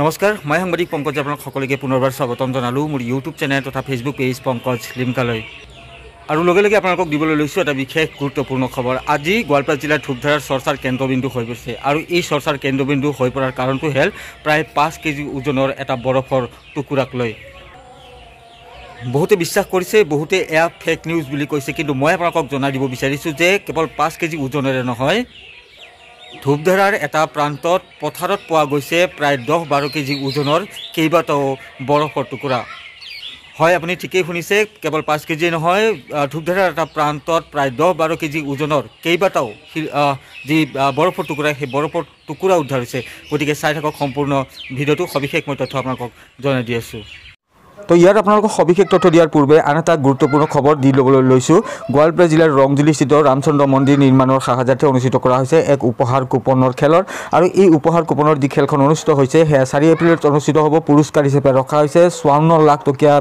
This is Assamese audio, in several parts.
নমস্কাৰ মই সাংবাদিক পংকজ আপোনাক সকলোকে পুনৰবাৰ স্বাগতম জনালোঁ মোৰ ইউটিউব চেনেল তথা ফেচবুক পেজ পংকজ লিমকালৈ আৰু লগে লগে আপোনালোকক দিবলৈ লৈছোঁ এটা বিশেষ গুৰুত্বপূৰ্ণ খবৰ আজি গোৱালপাৰা জিলাৰ ধূপধাৰাৰ চৰ্চাৰ কেন্দ্ৰবিন্দু হৈ পৰিছে আৰু এই চৰ্চাৰ কেন্দ্ৰবিন্দু হৈ পৰাৰ কাৰণটো হ'ল প্ৰায় পাঁচ কেজি ওজনৰ এটা বৰফৰ টুকুৰাক লৈ বহুতে বিশ্বাস কৰিছে বহুতে এয়া ফেক নিউজ বুলি কৈছে কিন্তু মই আপোনালোকক জনাই দিব বিচাৰিছোঁ যে কেৱল পাঁচ কেজি ওজনেৰে নহয় ধূপধাৰাৰ এটা প্ৰান্তত পথাৰত পোৱা গৈছে প্ৰায় দহ বাৰ কেজি ওজনৰ কেইবাটাও বৰফৰ টুকুৰা হয় আপুনি ঠিকেই শুনিছে কেৱল পাঁচ কেজি নহয় ধূপধাৰাৰ এটা প্ৰান্তত প্ৰায় দহ বাৰ কেজি ওজনৰ কেইবাটাও যি বৰফৰ টুকুৰা সেই বৰফৰ টুকুৰা উদ্ধাৰ হৈছে গতিকে চাই থাকক সম্পূৰ্ণ ভিডিঅ'টো সবিশেষ মই তথ্য আপোনালোকক জনাই দি আছোঁ তো ইয়াত আপোনালোকক সবিশেষ তথ্য দিয়াৰ পূৰ্বে আন এটা গুৰুত্বপূৰ্ণ খবৰ দি ল'বলৈ লৈছোঁ গোৱালপাৰা জিলাৰ ৰংজুলিস্থিত ৰামচন্দ্ৰ মন্দিৰ নিৰ্মাণৰ সাহাযাৰ্থে অনুষ্ঠিত কৰা হৈছে এক উপহাৰ কুপনৰ খেলৰ আৰু এই উপহাৰ কুপনৰ যি খেলখন অনুষ্ঠিত হৈছে সেয়া চাৰি এপ্ৰিলত অনুষ্ঠিত হ'ব পুৰস্কাৰ হিচাপে ৰখা হৈছে চৌৱন্ন লাখ টকীয়া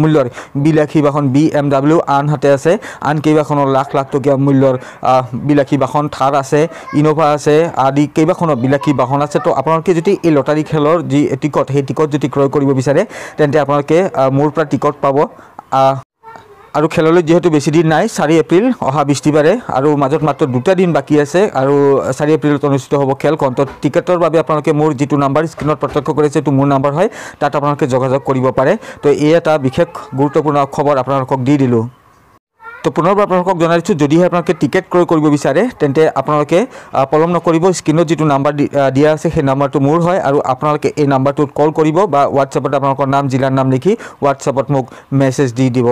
মূল্যৰ বিলাসী বাহন বি এম ডাব্লিউ আনহাতে আছে আন কেইবাখনৰ লাখ লাখ টকীয়া মূল্যৰ বিলাসী বাহন থাৰ আছে ইন'ভা আছে আদি কেইবাখনো বিলাসী বাহন আছে তো আপোনালোকে যদি এই লটাৰী খেলৰ যি টিকট সেই টিকট যদি ক্ৰয় কৰিব বিচাৰে তেন্তে আপোনালোকে মোৰ পৰা টিকট পাব আৰু খেললৈ যিহেতু দিন নাই চাৰি এপ্ৰিল অহা বৃষ্টিবাৰে আৰু মাজত মাত্ৰ দুটা দিন বাকী আছে আৰু চাৰি এপ্ৰিলত অনুষ্ঠিত হ'ব খেলখন তো টিকেটৰ বাবে আপোনালোকে মোৰ যিটো নাম্বাৰ স্ক্ৰীণত প্ৰত্যক্ষ কৰিছে সেইটো মোৰ নাম্বাৰ হয় তাত আপোনালোকে যোগাযোগ কৰিব পাৰে তো এই এটা বিশেষ গুৰুত্বপূৰ্ণ খবৰ আপোনালোকক দি দিলোঁ তো পুনৰবাৰ আপোনালোকক জনাই দিছোঁ যদিহে আপোনালোকে টিকেট ক্ৰয় কৰিব বিচাৰে তেন্তে আপোনালোকে পলম নকৰিব স্ক্ৰীণত যিটো নাম্বাৰ দিয়া আছে সেই নাম্বাৰটো মোৰ হয় আৰু আপোনালোকে এই নাম্বাৰটোত কল কৰিব বা হোৱাটছএপত আপোনালোকৰ নাম জিলাৰ নাম লিখি হোৱাটছএপত মোক মেছেজ দি দিব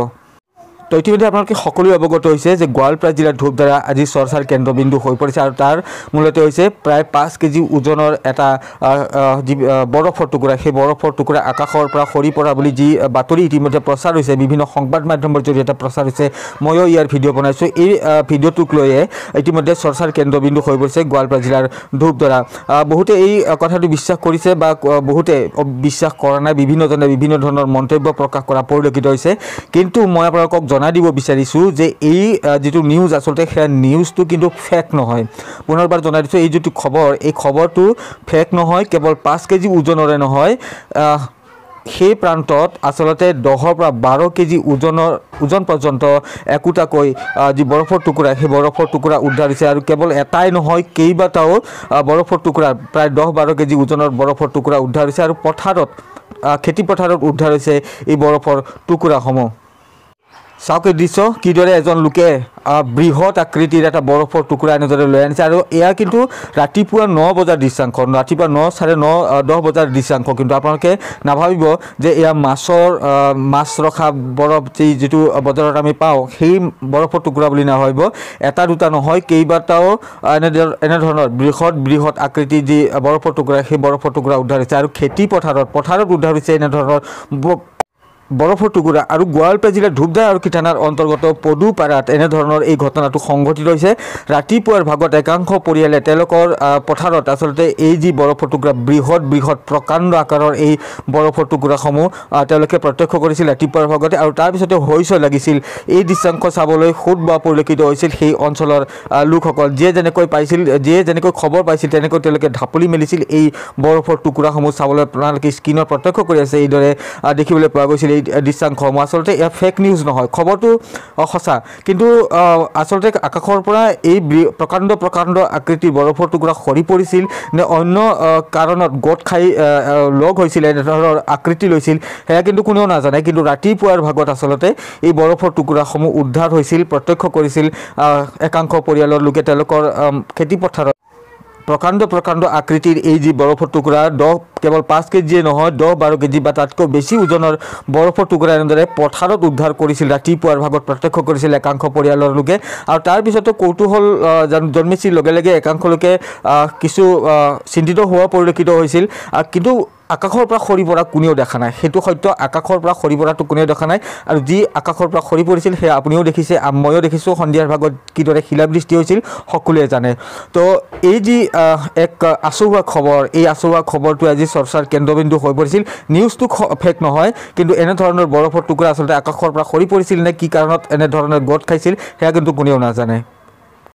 তো ইতিমধ্যে আপোনালোকে সকলোৱে অৱগত হৈছে যে গোৱালপাৰা জিলাৰ ধূপধাৰা আজি চৰ্চাৰ কেন্দ্ৰবিন্দু হৈ পৰিছে আৰু তাৰ মূলতে হৈছে প্ৰায় পাঁচ কেজি ওজনৰ এটা যি বৰফৰ টুকুৰা সেই বৰফৰ টুকুৰা আকাশৰ পৰা সৰি পৰা বুলি যি বাতৰি ইতিমধ্যে প্ৰচাৰ হৈছে বিভিন্ন সংবাদ মাধ্যমৰ জৰিয়তে প্ৰচাৰ হৈছে ময়ো ইয়াৰ ভিডিঅ' বনাইছোঁ এই ভিডিঅ'টোক লৈয়ে ইতিমধ্যে চৰ্চাৰ কেন্দ্ৰবিন্দু হৈ পৰিছে গোৱালপাৰা জিলাৰ ধূপধৰা বহুতে এই কথাটো বিশ্বাস কৰিছে বা বহুতে বিশ্বাস কৰা নাই বিভিন্নজনে বিভিন্ন ধৰণৰ মন্তব্য প্ৰকাশ কৰা পৰিলক্ষিত হৈছে কিন্তু মই আপোনালোকক জনাই জনাই দিব বিচাৰিছোঁ যে এই যিটো নিউজ আচলতে সেয়া নিউজটো কিন্তু ফেক নহয় পুনৰবাৰ জনাই দিছোঁ এই যিটো খবৰ এই খবৰটো ফেক নহয় কেৱল পাঁচ কেজি ওজনৰে নহয় সেই প্ৰান্তত আচলতে দহৰ পৰা বাৰ কেজি ওজনৰ ওজন পৰ্যন্ত একোটাকৈ যি বৰফৰ টুকুৰা সেই বৰফৰ টুকুৰা উদ্ধাৰ হৈছে আৰু কেৱল এটাই নহয় কেইবাটাও বৰফৰ টুকুৰা প্ৰায় দহ বাৰ কেজি ওজনৰ বৰফৰ টুকুৰা উদ্ধাৰ হৈছে আৰু পথাৰত খেতিপথাৰত উদ্ধাৰ হৈছে এই বৰফৰ টুকুৰাসমূহ চাওকে দৃশ্য কিদৰে এজন লোকে বৃহৎ আকৃতিৰ এটা বৰফৰ টুকুৰা এনেদৰে লৈ আনিছে আৰু এয়া কিন্তু ৰাতিপুৱা ন বজাৰ দৃশ্যাংশ ৰাতিপুৱা ন চাৰে ন দহ বজাৰ দৃশ্যাংশ কিন্তু আপোনালোকে নাভাবিব যে এয়া মাছৰ মাছ ৰখা বৰফ যি যিটো বজাৰত আমি পাওঁ সেই বৰফৰ টুকুৰা বুলি নাভাবিব এটা দুটা নহয় কেইবাটাও এনেদৰে এনেধৰণৰ বৃহৎ বৃহৎ আকৃতি যি বৰফৰ টুকুৰা সেই বৰফৰ টুকুৰা উদ্ধাৰ হৈছে আৰু খেতি পথাৰত পথাৰত উদ্ধাৰ হৈছে এনেধৰণৰ বৰফৰ টুকুৰা আৰু গোৱালপাৰা জিলাৰ ধূপদাৰ আৰু কিঠানাৰ অন্তৰ্গত পদুপাৰাত এনেধৰণৰ এই ঘটনাটো সংঘটিত হৈছে ৰাতিপুৱাৰ ভাগত একাংশ পৰিয়ালে তেওঁলোকৰ পথাৰত আচলতে এই যি বৰফৰ টুকুৰা বৃহৎ বৃহৎ প্ৰকাণ্ড আকাৰৰ এই বৰফৰ টুকুৰাসমূহ তেওঁলোকে প্ৰত্যক্ষ কৰিছিল ৰাতিপুৱাৰ ভাগতে আৰু তাৰপিছতে হৈচয় লাগিছিল এই দৃশ্যাংশ চাবলৈ সোঁত বা পৰিলক্ষিত হৈছিল সেই অঞ্চলৰ লোকসকল যিয়ে যেনেকৈ পাইছিল যিয়ে যেনেকৈ খবৰ পাইছিল তেনেকৈ তেওঁলোকে ঢাপলি মেলিছিল এই বৰফৰ টুকুৰাসমূহ চাবলৈ আপোনালোকে স্ক্ৰীণত প্ৰত্যক্ষ কৰি আছে এইদৰে দেখিবলৈ পোৱা গৈছিল এই দৃশ্যাংশ মই আচলতে এয়া ফেক নিউজ নহয় খবৰটো সঁচা কিন্তু আচলতে আকাশৰ পৰা এই প্ৰকাণ্ড প্ৰকাণ্ড আকৃতি বৰফৰ টুকুৰা সৰি পৰিছিল নে অন্য কাৰণত গোট খাই লগ হৈছিল এনেধৰণৰ আকৃতি লৈছিল সেয়া কিন্তু কোনেও নাজানে কিন্তু ৰাতিপুৱাৰ ভাগত আচলতে এই বৰফৰ টুকুৰাসমূহ উদ্ধাৰ হৈছিল প্ৰত্যক্ষ কৰিছিল একাংশ পৰিয়ালৰ লোকে তেওঁলোকৰ খেতিপথাৰত প্ৰকাণ্ড প্ৰকাণ্ড আকৃতিৰ এই যি বৰফৰ টুকুৰা দহ কেৱল পাঁচ কেজিয়ে নহয় দহ বাৰ কেজি বা তাতকৈ বেছি ওজনৰ বৰফৰ টুকুৰা এনেদৰে পথাৰত উদ্ধাৰ কৰিছিল ৰাতিপুৱাৰ ভাগত প্ৰত্যক্ষ কৰিছিল একাংশ পৰিয়ালৰ লোকে আৰু তাৰপিছতো কৌতূহল জন্মিছিল লগে লগে একাংশ লোকে কিছু চিন্তিত হোৱা পৰিলক্ষিত হৈছিল কিন্তু আকাশৰ পৰা সৰি পৰা কোনেও দেখা নাই সেইটো সত্য আকাশৰ পৰা সৰি পৰাটো কোনেও দেখা নাই আৰু যি আকাশৰ পৰা সৰি পৰিছিল সেয়া আপুনিও দেখিছে ময়ো দেখিছোঁ সন্ধিয়াৰ ভাগত কিদৰে শিলাবৃষ্টি হৈছিল সকলোৱে জানে তো এই যি এক আচহুৱা খবৰ এই আচহুৱা খবৰটো আজি চৰ্চাৰ কেন্দ্ৰবিন্দু হৈ পৰিছিল নিউজটো ফেক নহয় কিন্তু এনেধৰণৰ বৰফৰ টুকুৰা আচলতে আকাশৰ পৰা সৰি পৰিছিল নে কি কাৰণত এনেধৰণে গোট খাইছিল সেয়া কিন্তু কোনেও নাজানে